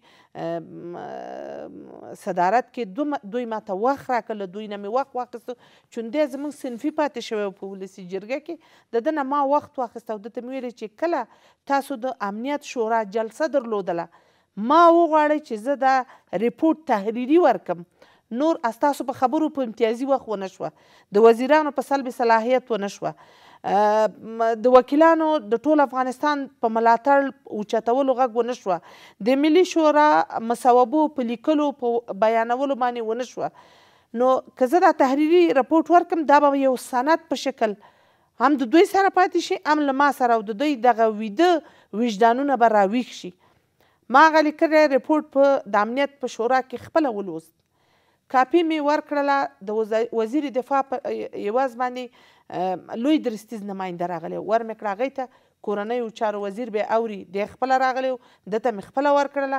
صدارت کې دو دوی ماته وخت راکړل دوی نه مې وخت واخیسته چوندی زموږ صنفي پاتې شوی په ولسي جرګه کې د ده نه ما وخت واخیسته او ده ته مې ویلې چې کله تاسو د امنیت شورا جلسه درلودله ما وغواړئ چې زه دا ریپورټ تحریري ورکم نور استاسو په خبرو په امتیازي وخت ونه شوه د وزیرانو په سلب صلاحیت ونه شوه د وکیلانو د ټول افغانستان په ملاتړ اوچتولو غږ ونه شوه د ملي شورا مصوبو په لیکلو په بیانولو باندې ونه شوه نو که زه دا تحریري رپورټ ورکم دا به یو سند په شکل هم د دوی سره پاتې شي هم له ما سره او د دوی دغه ویده وجدانونه به راویښ شي ما هغه لیکلی رپورټ په د امنیت په شورا کې خپله ولوست کاپي مې ورکړله د وزیر دفاع په یوازې باندې لوی درستیز نماینده راغلی ور مې کړه هغې ته کورنیو چارو وزیر به اوري دی خپله راغلی و ده ته مې خپله ورکړله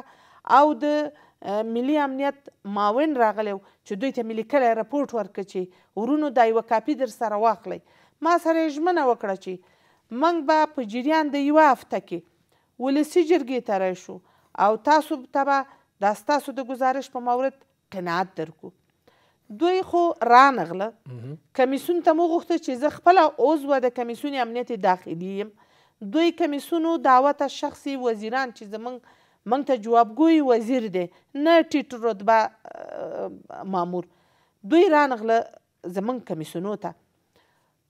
او د ملي امنیت معاون راغلی و چې دوی ته مې لیکلی رپورټ ورکړه چې ورونو دا یوه کاپي در سره واخلئ ما سره یې ژمنه وکړه چې موږ به په جریان د یوه هفته کې ولسي جرګې ته راشو او تاسو ته به دا ستاسو د ګزارش په مورد قناعت درکو دوی خو رانغله کمیسون ته مو غوښته چې زه خپله عضوه د کمیسون امنیت داخلي یم دوی کمیسونو دعوته شخصي وزیران چې زمونږ موږ ته جوابګوی وزیر دی نه ټیټ رتبه مامور دوی رانغله زمونږ کمیسونو ته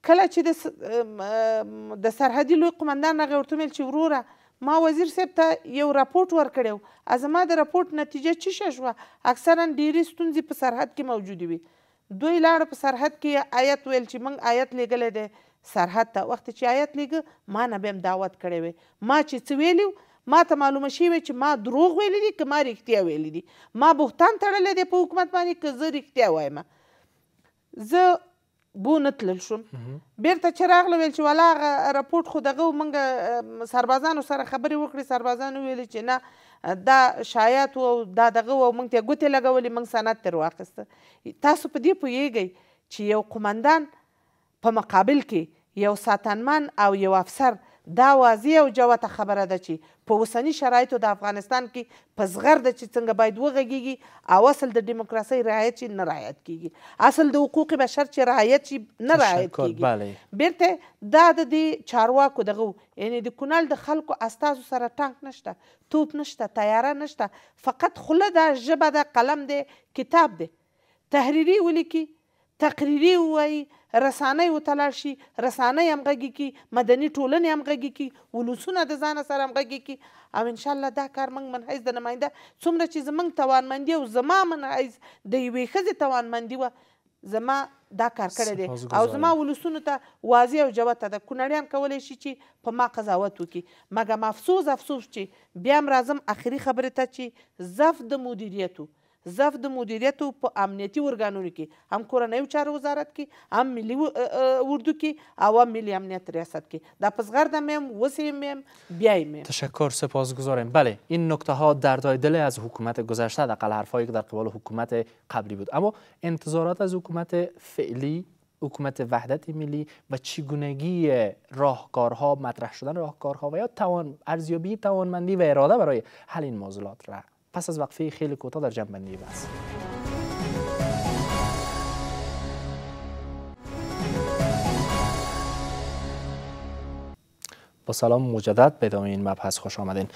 کله چې د د سرحدي لوی قمندان هغه ورته وویل چې وروره ما وزیر صاحب ته یو راپورټ ورکړیو ازما د راپورټ نتیجه چې شوه اکثرا ډېری ستونزې په سرحد کې موجودې وي دوی لاړ په سرحد کې آیت ویل چې موږ آیت لیږلی دی سرحد ته وخت چې آیت لیږه ما نه به هم دعوت کړی وي ما چې څه ویلي ما ته معلومه شوې چې ما دروغ ویلي دي که ما رښتیا ویلي دي ما بهتان تړلی دی په حکومت باندې که زه رښتیا وایم زه بو نه تلل شوم بیرته چې راغله ویل چې والا هغه رپورټ خو دغه موږ سربازانو سره خبرې وکړې سربازانو ویل چې نه دا شایعات او دا دغه او موږ ته ګوتې لګولې موږ سند تر واخیسته تاسو په دې پوهیږئ چې یو قمندان په مقابل کې یو ساتنمن او یو افسر دا واضح او جوته خبره ده چې په اوسني شرایطو د افغانستان کې په زغرده چې څنګه باید وغږیږي او اصل د ډیموکراسۍ رعایت چې نه رعایت کیږي اصل د حقوق بشر چې رعایت چې نه رعایت کیږي بیرته دا د دې چارواکو دغه یعنی د کونړ د خلکو استازو سره ټانک نشته توپ نشته تیاره نشته فقط خوله ده ژبه ده قلم دی کتاب دی تحریري ولیکي تقریري ووایي رسانۍ وتلاړ شي رسانۍ همغږي کي مدني ټولنې همغږي کي ولسونه د ځانه سره همغږي کي او انشاءالله دا کار موږ من حیث د نماینده څومره چې زموږ توانمندي او زما من حیث د یوې ښځې توانمندي وه زما دا کار کړی دی او زما ولسونو ته واضح او جوه ته ده کونړیان کولی شي چې په ما قضاوت وکړي مګم افسوس افسوس چې بیا هم راځم اخري خبرې ته چې ضعف د مدیریت و زف د مدیریت په امنیتی ارګانونو کې هم کورنیو چارو وزارت کې هم ملی اردو کې او ملي امنیت ریاست کې در پزغردم هم وسیم هم بیایم تشکر سپاسگزارم. بله این نکته ها دردای دل از حکومت گذشته حداقل حرفایی که در قبال حکومت قبلی بود اما انتظارات از حکومت فعلی حکومت وحدت ملی و چگونگی راهکارها مطرح شدن راهکارها و یا توان ارزیابی توانمندی و اراده برای حل این موضوعات را پس از وقفه خیلی کوتاه در جنبندی بس با سلام مجدد به ادامه این مبحث خوش آمدین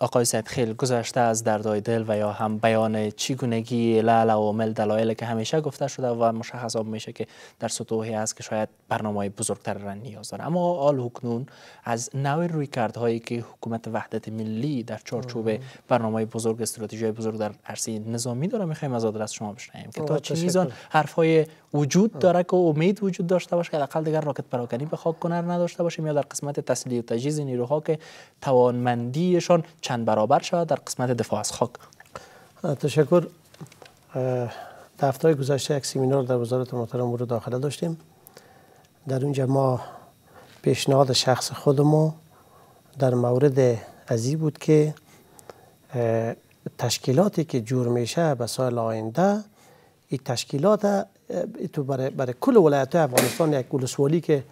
آقای سید خیل گذشته از دردای دل و یا هم بیان چگونگی و مل دلائل که همیشه گفته شده و مشخص میشه که در سطوحی است که شاید برنامه های بزرگتر را نیاز داره اما آل حکنون از نوع روی کردهایی که حکومت وحدت ملی در چارچوب برنامه بزرگ استراتژی بزرگ در عرصه نظامی داره میخوایم از آدرس شما بشنویم که تا چه حرف های وجود داره که امید وجود داشته باشه که حداقل دیگر راکت پراکنی به خاک کنر نداشته باشیم یا در قسمت تسلیح و تجهیز نیروها که توانمندی چند برابر شود در قسمت دفاع از خاک تشکر در گذشته یک سیمینار در وزارت محترم امور داخله داشتیم در اونجا ما پیشنهاد شخص خودمو در مورد ازی بود که تشکیلاتی که جور میشه به سال آینده این تشکیلات تو برای, برای کل ولایت افغانستان یک سوالی که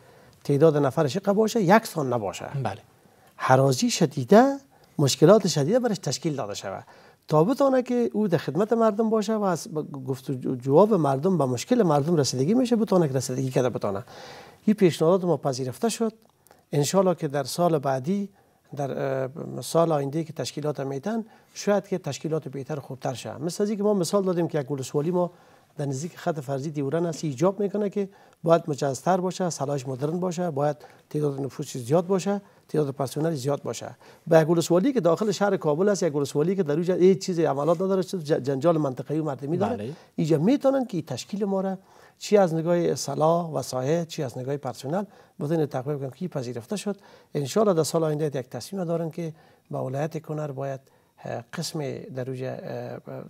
تعداد نفرش قباشه یک سان نباشه بله حرازی شدیده مشکلات شدیده برش تشکیل داده شود تا بتانه که او در خدمت مردم باشه و از گفت جواب مردم به مشکل مردم رسیدگی میشه بتانه که رسیدگی کرده بتانه این پیشنهاد ما پذیرفته شد انشالله که در سال بعدی در سال آینده که تشکیلات میتن شاید که تشکیلات بهتر خوبتر شد مثل از که ما مثال دادیم که یک گلسوالی ما در نزدیک خط فرضی دیورن است ایجاب میکنه که باید مجازتر باشه سلاش مدرن باشه باید تعداد نفوس زیاد باشه تعداد پرسنل زیاد باشه به گلسوالی که داخل شهر کابل است یک گلسوالی که در اونجا هیچ چیز عملات نداره جنجال منطقه‌ای و مردمی داره بله. اینجا میتونن که تشکیل ما را چی از نگاه سلا سایه چی از نگاه پرسنل بدون تقویم کنم کی پذیرفته شد ان در سال آینده یک تصمیم دارن که با ولایت کنر باید قسم در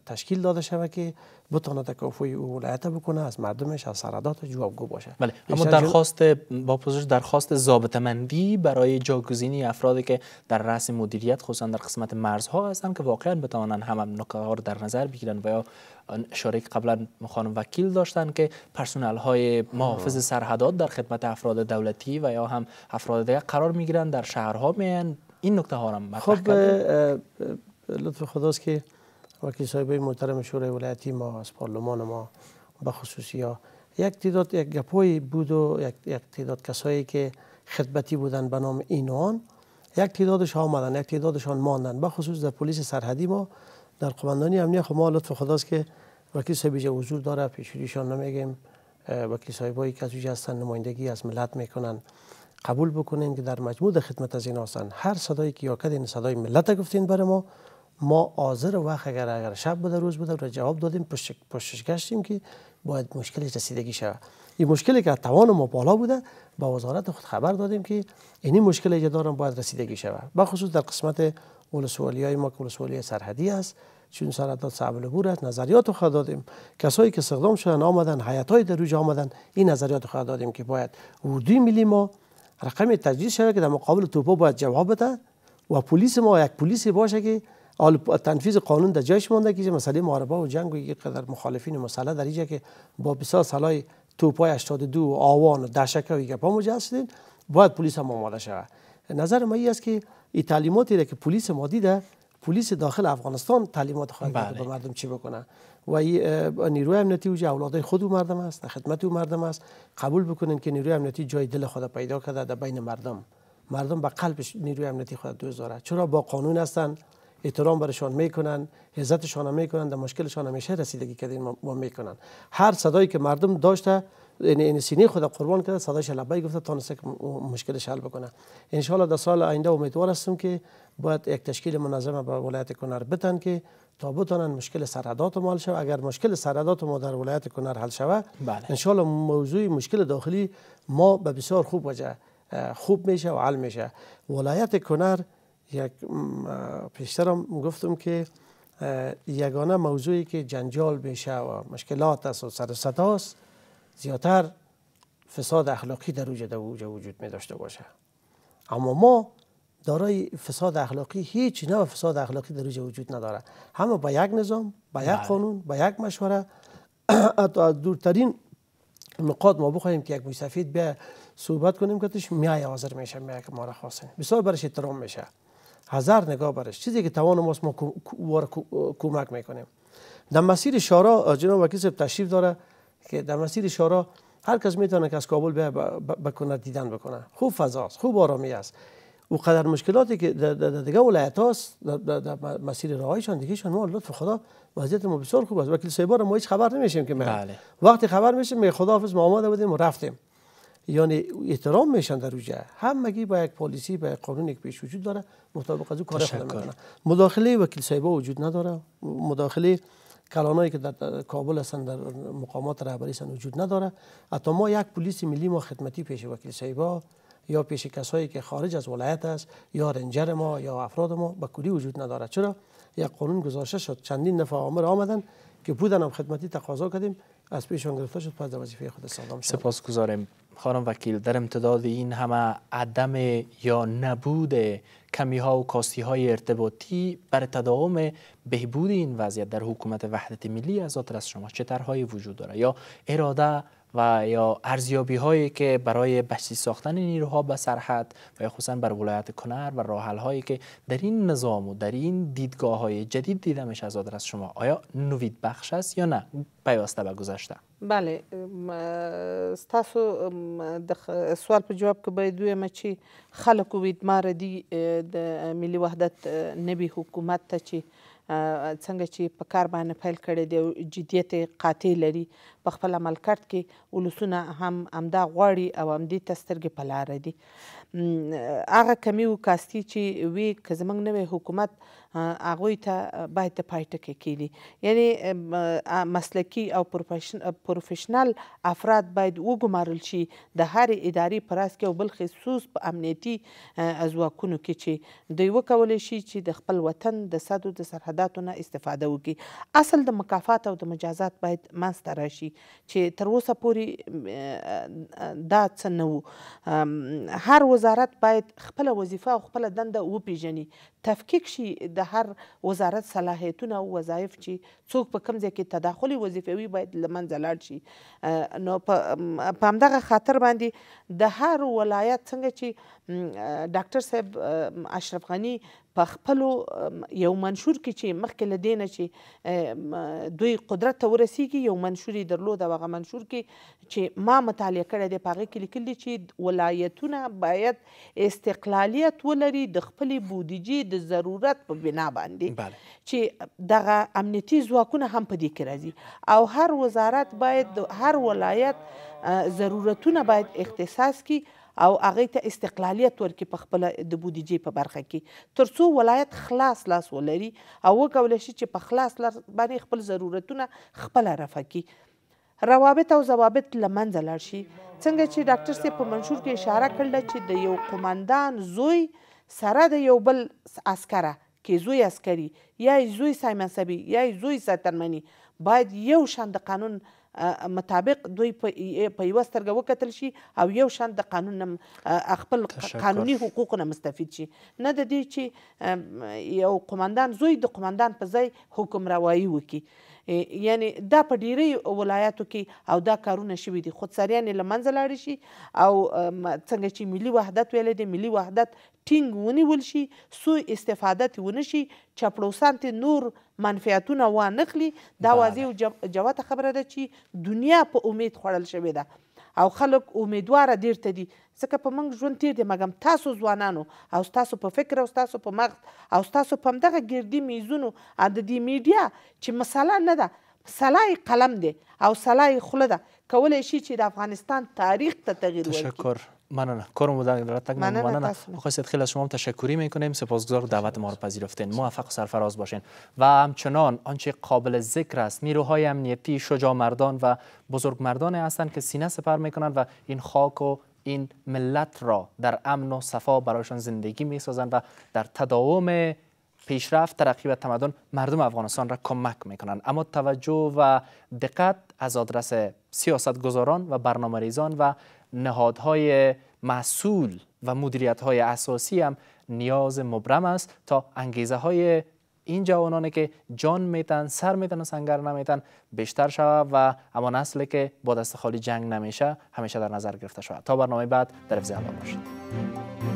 تشکیل داده شود که بتواند تکافوی او ولایت بکنه از مردمش از جوابگو باشه بله اما درخواست با پوزش درخواست مندی برای جاگزینی افرادی که در رأس مدیریت خصوصا در قسمت مرزها هستن که واقعا بتوانند هم نکته ها رو در نظر بگیرن و یا اشاره که قبلا خانم وکیل داشتن که پرسنل های محافظ سرحدات در خدمت افراد دولتی و یا هم افراد دیگر قرار میگیرن در شهرها میان این نکته ها هم خب لطف خداست که وکیل صاحب محترم شورای ولایتی ما از پارلمان ما به خصوصی ها یک تعداد یک گپوی بود و یک, یک تعداد کسایی که خدمتی بودن به نام اینان یک تعدادش آمدن یک تعدادشان ماندن به خصوص در پلیس سرحدی ما در قماندانی امنیه خب ما لطف خداست که وکیل صاحب اینجا حضور داره پیشوریشان نمیگیم وکیل صاحبایی که از هستن نمایندگی از ملت میکنن قبول بکنین که در مجموع خدمت از این هر صدایی که یا کدین صدای ملت گفتین برای ما ما آذر وقت اگر اگر شب بوده روز بوده را جواب دادیم پشتش گشتیم که باید مشکلش رسیدگی شود این مشکلی که توان ما بالا بوده با وزارت خود خبر دادیم که اینی مشکل که دارم باید رسیدگی شود خصوص در قسمت ولسوالی های ما که ولسوالی سرحدی است چون سرحدات سعبلگور است نظریات خود دادیم کسایی که استخدام شدن آمدن حیات های در روج آمدن این نظریات خود دادیم که باید اردوی ملی ما رقم تجدید شود که در مقابل توپو باید جواب بده و پلیس ما یک پلیسی باشه که حال تنفیذ قانون در جایش مانده که مسئله معاربه و جنگ و یک قدر مخالفین مسئله در اینجا که با بسیار سالای توپای 82 و آوان و دشکه و گپا شدین باید پلیس هم آماده شود نظر ما این است که این تعلیماتی که پلیس ما دیده پلیس داخل افغانستان تعلیمات خواهد بله. به مردم چی بکنه و نیروی امنیتی و اولادای خود و مردم است خدمت او مردم است قبول بکنن که نیروی امنیتی جای دل خود پیدا کرده در بین مردم مردم به قلبش نیروی امنیتی خود دوست داره چرا با قانون هستند احترام برشان میکنن عزتشان میکنن در مشکلشان همیشه رسیدگی کردن ما میکنن هر صدایی که مردم داشته این یعنی- یعنی سینه خود قربان کرده صدایش لبای گفته تا که مشکلش حل بکنه ان در سال آینده امیدوار هستم که باید یک تشکیل منظمه به ولایت کنر بتن که تا بتونن مشکل سرحدات مال اگر مشکل سرحدات ما در ولایت کنر حل شود بله. موضوع مشکل داخلی ما به بسیار خوب وجه خوب میشه و حل میشه ولایت کنر یک پیشتر گفتم که یگانه موضوعی که جنجال بشه و مشکلات است و سر زیادتر فساد اخلاقی در اوجه وجود می داشته باشه اما ما دارای فساد اخلاقی هیچ نه فساد اخلاقی در اوجه وجود نداره همه با یک نظام با یک بله. قانون با یک مشوره حتی دورترین نقاط ما بخوایم که یک موی سفید صحبت کنیم که تش میای حاضر میشه میای که ما را خواستن بسیار برش احترام میشه هزار نگاه برش چیزی که توان ماست ما کمک میکنیم در مسیر شارا جناب وکیل تشریف داره که در مسیر شارا هر کس میتونه که از کابل به بکنه دیدن بکنه خوب فضاست خوب آرامی است او قدر مشکلاتی که در دیگه ولایت هاست در مسیر دیگه شان ما لطف خدا وضعیت ما بسیار خوب است وکیل سیبار ما هیچ خبر نمیشیم که ما بله. وقتی خبر میشیم می خدا حافظ ما آماده بودیم و رفتیم یعنی احترام میشن در اوجه همگی با یک پالیسی با یک قانون یک پیش وجود داره مطابق از او کار خود میکنه مداخله وکیل سایبا وجود نداره مداخله کلانایی که در کابل هستن در مقامات رهبری وجود نداره حتی ما یک پلیس ملی ما خدمتی پیش وکیل سایبا یا پیش کسایی که خارج از ولایت است یا رنجر ما یا افراد ما به کلی وجود نداره چرا یک قانون گذاشته شد چندین نفر آمر آمدن که بودن هم خدمتی تقاضا کردیم از پیشان گرفته شد پس در وظیفه خود سلام شد خانم وکیل در امتداد این همه عدم یا نبود کمی ها و کاستی های ارتباطی بر تداوم بهبود این وضعیت در حکومت وحدت ملی از از شما چه طرحهایی وجود داره یا اراده و یا ارزیابی هایی که برای بسیج ساختن نیروها به سرحد و یا خصوصا بر ولایت کنر و راحل هایی که در این نظام و در این دیدگاه های جدید دیده میشه از آدرس شما آیا نوید بخش است یا نه پیوسته به گذشته بله ستاسو سوال پر جواب که باید دوی چی خلق و را دی ملی وحدت نبی حکومت تا چی څنګه چې په کار باندې پیل کړی دی او جدیت قاطع لري په خپل عملکرد کې ولسونه هم همدا غواړي او همدې ته سترګې په لاره دي هغه کمی وکاستي چې وي که زموږ نوی حکومت هغه ته باید د پایټکه کیږي یعنی مسلکی او پروفیشنل افراد باید وګمارل شي د هر ادارې پراس کې او بل خصوص په امنیتي ازواکونو کې چې دوی وکول شي چې د خپل وطن د سدو د سرحداتو نه استفاده وکړي اصل د مکافات او د مجازات باید منځته راشي چې تر اوسه پورې دا څه نه وو هر وزارت باید خپل وظیفه او خپل دنده وپیژني تفکیک شي د د هر وزارت صلاحیتونه او وظایف چې څوک په کوم ځای کې تداخلي وظیفوي باید له منځه لاړ شي نو په همدغه خاطر باندې د هر ولایت څنګه چې ډاکټر صاحب اشرف غني په خپل یو منشور کې چې مخکې لدینه چې دوی قدرت ته ورسیږي یو منشوري درلود او هغه منشور کې چې ما مطالعه کړی دی په هغه کې لیکل دي چې ولایتونه باید استقلالیت ولري د خپلې بودیجې د ضرورت په بنا باندې چې دغه امنیتي ځواکونه هم په دې کې راځي او هر وزارت باید هر ولایت ضرورتونه باید اختصاص کی او هغه ته استقلالیت ورکړي په خپل د بودیجې په برخه کې ترڅو ولایت خلاص لاس ولري او وکول شي چې په خلاص لاس باندې خپل ضرورتونه خپل رفع کړي روابط او ضوابط لمنځه لاړ شي څنګه چې ډاکټر سي په منشور کې اشاره کړل چې د یو قومندان زوی سره د یو بل عسکره کې زوی عسکري یا زوی سایمنصبي یا زوی ساترمني باید یو شان د قانون مطابق دوی په یوه سترګه وکتل شي او یو شان د قانون نه خپل قانوني حقوق نه مستفید شي نه د دې چې یو قماندان زوی د قماندان په ځای حکم روایي وکړي یعنی دا په ډیری ولایاتو کې او دا کارونه شوي دي خودسریان یې له منځه لاړې شي او څنګه چې ملي وحدت ویلی دی ملي وحدت ټینګ ونیول شي سوء استفاده ترې ونه شي چپړوسان ترې نور منفعتونه وانخلي دا واضح او جوته خبره ده چې دنیا په امید خوړل شوې ده او خلک امیدواره ډېر ته دي ځکه په موږ ژوند تیر دی مګم تاسو ځوانانو او تاسو په فکر او تاسو په مغز او تاسو په همدغه ګردي میزونو د دې میډیا چې مسله نه ده سلای قلم دی او سلای خوله ده کولی شي چې د افغانستان تاریخ ته تغیر ورکړي مننه بودن در من مننه خیلی از شما هم تشکری میکنیم سپاسگزار دعوت ما رو پذیرفتین موفق و سرفراز باشین و همچنان آنچه قابل ذکر است نیروهای امنیتی شجاع مردان و بزرگ مردان هستند که سینه سپر میکنند و این خاک و این ملت را در امن و صفا برایشان زندگی میسازند و در تداوم پیشرفت ترقی و تمدن مردم افغانستان را کمک میکنند اما توجه و دقت از آدرس گذاران و برنامه ریزان و نهادهای مسئول و مدیریت های اساسی هم نیاز مبرم است تا انگیزه های این جوانانی که جان میتن سر میتن و سنگر نمیتن بیشتر شود و اما نسل که با دست خالی جنگ نمیشه همیشه در نظر گرفته شود تا برنامه بعد در حفظ باشید